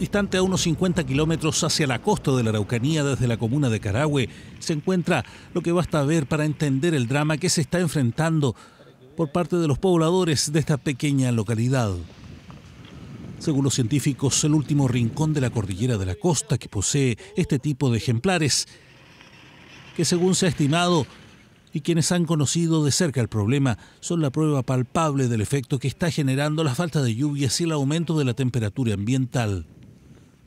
Distante a unos 50 kilómetros hacia la costa de la Araucanía desde la comuna de Carahue, se encuentra lo que basta ver para entender el drama que se está enfrentando por parte de los pobladores de esta pequeña localidad. Según los científicos, el último rincón de la cordillera de la costa que posee este tipo de ejemplares, que según se ha estimado, y quienes han conocido de cerca el problema son la prueba palpable del efecto que está generando la falta de lluvias y el aumento de la temperatura ambiental.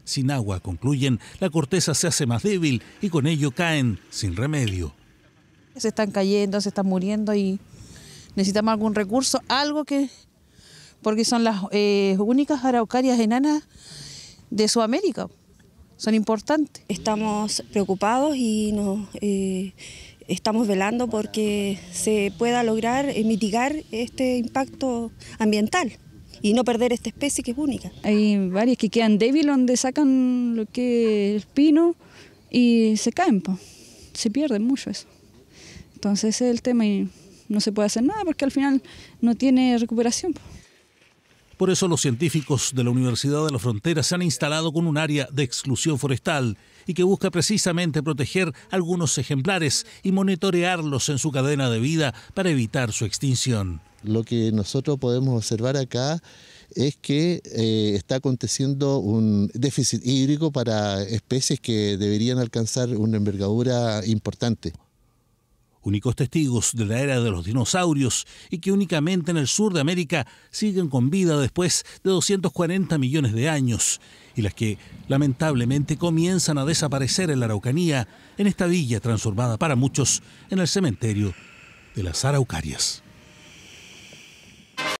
Sin agua, concluyen, la corteza se hace más débil y con ello caen sin remedio. Se están cayendo, se están muriendo y necesitamos algún recurso, algo que... porque son las eh, únicas araucarias enanas de Sudamérica, son importantes. Estamos preocupados y nos... Eh, estamos velando porque se pueda lograr eh, mitigar este impacto ambiental y no perder esta especie que es única. Hay varias que quedan débiles donde sacan lo que es pino y se caen, se pierden mucho eso. Entonces ese es el tema y no se puede hacer nada porque al final no tiene recuperación. Por eso los científicos de la Universidad de la Frontera se han instalado con un área de exclusión forestal y que busca precisamente proteger algunos ejemplares y monitorearlos en su cadena de vida para evitar su extinción lo que nosotros podemos observar acá es que eh, está aconteciendo un déficit hídrico para especies que deberían alcanzar una envergadura importante. Únicos testigos de la era de los dinosaurios y que únicamente en el sur de América siguen con vida después de 240 millones de años y las que lamentablemente comienzan a desaparecer en la Araucanía, en esta villa transformada para muchos en el cementerio de las Araucarias.